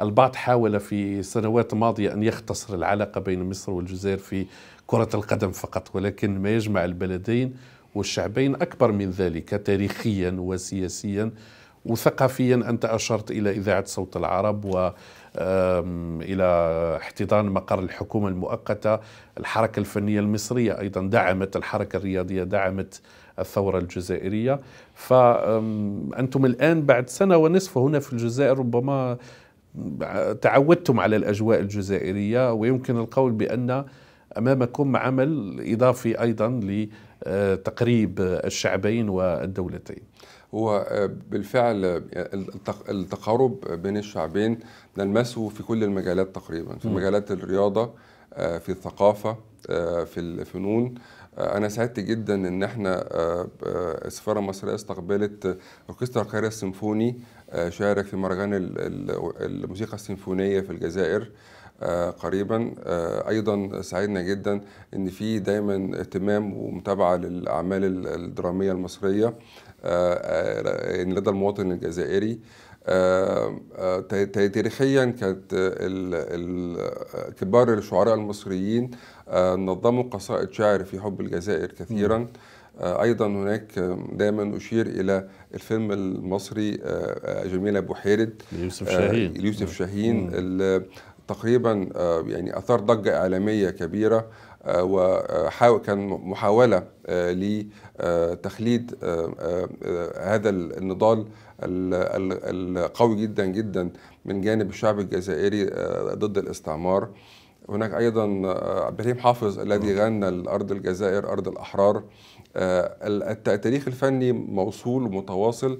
البعض حاول في سنوات ماضية أن يختصر العلاقة بين مصر والجزائر في كرة القدم فقط ولكن ما يجمع البلدين والشعبين أكبر من ذلك تاريخيا وسياسيا وثقافيا أنت أشرت إلى إذاعة صوت العرب و إلى احتضان مقر الحكومة المؤقتة الحركة الفنية المصرية أيضا دعمت الحركة الرياضية دعمت الثورة الجزائرية فأنتم الآن بعد سنة ونصف هنا في الجزائر ربما تعودتم على الأجواء الجزائرية ويمكن القول بأن أمامكم عمل إضافي أيضا لتقريب الشعبين والدولتين وبالفعل آه، آه، التقارب بين الشعبين نلمسه في كل المجالات تقريبا في مجالات الرياضة آه، في الثقافة آه، في الفنون آه، انا سعدت جدا ان احنا آه، السفاره المصريه استقبلت اوركسترا القاهره السيمفوني شارك في مهرجان الموسيقى السيمفونيه في الجزائر قريبا ايضا سعدنا جدا ان في دايما اهتمام ومتابعه للاعمال الدراميه المصريه يعني لدى المواطن الجزائري آه، آه، تاريخيا كانت كبار الشعراء المصريين آه، نظموا قصائد شعر في حب الجزائر كثيرا ايضا هناك دائما اشير الى الفيلم المصري جميله بحيرد يوسف شاهين يوسف شاهين تقريبا يعني اثار ضجه اعلاميه كبيره وكان آه، محاولة آه، لتخليد آه، هذا النضال القوي جدا جدا من جانب الشعب الجزائري ضد الاستعمار هناك ايضا إبراهيم حافظ الذي غنى الارض الجزائر ارض الاحرار التاريخ الفني موصول ومتواصل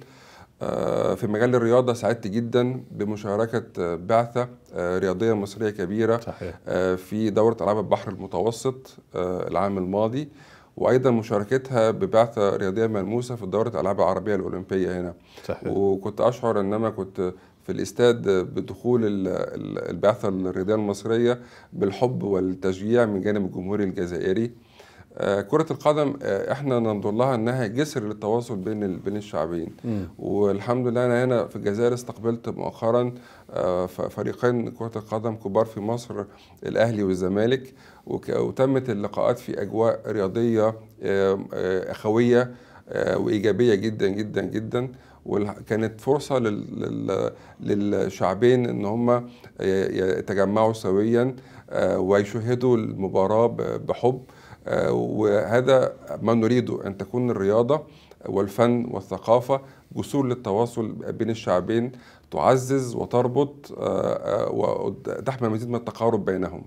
آه، في مجال الرياضه سعدت جدا بمشاركه آه، بعثه آه، رياضيه مصريه كبيره صحيح. في دوره العاب البحر المتوسط العام الماضي وايضا مشاركتها ببعثه رياضيه ملموسه في دوره الالعاب العربيه الاولمبيه هنا صحيح. وكنت اشعر ان انا كنت في الاستاد بدخول البعثه الرياضيه المصريه بالحب والتشجيع من جانب الجمهور الجزائري آه، كرة القدم آه، احنا ننظر لها انها جسر للتواصل بين بين الشعبين م. والحمد لله انا هنا في الجزائر استقبلت مؤخرا آه، فريقين كرة القدم كبار في مصر الاهلي والزمالك وتمت اللقاءات في اجواء رياضية اخوية وايجابية جدا جدا جدا وكانت فرصه للشعبين ان هم يتجمعوا سويا ويشهدوا المباراه بحب آه، وهذا ما نريده أن تكون الرياضة والفن والثقافة جسور للتواصل بين الشعبين تعزز وتربط آه، آه، وتحمل مزيد من التقارب بينهم